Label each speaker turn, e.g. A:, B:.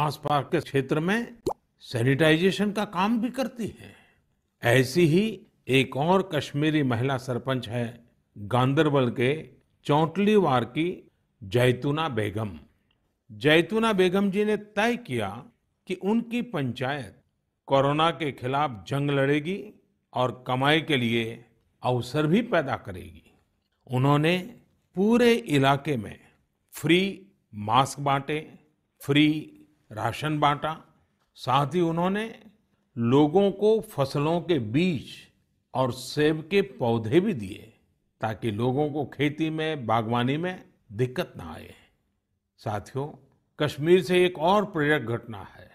A: आसपास के क्षेत्र में सैनिटाइजेशन का काम भी करती है ऐसी ही एक और कश्मीरी महिला सरपंच है गांधरबल के चौंटलीवार की जैतूना बेगम जैतूना बेगम जी ने तय किया कि उनकी पंचायत कोरोना के खिलाफ जंग लड़ेगी और कमाई के लिए अवसर भी पैदा करेगी उन्होंने पूरे इलाके में फ्री मास्क बांटे फ्री राशन बांटा साथ ही उन्होंने लोगों को फसलों के बीज और सेब के पौधे भी दिए ताकि लोगों को खेती में बागवानी में दिक्कत ना आए साथियों कश्मीर से एक और प्रेरक घटना है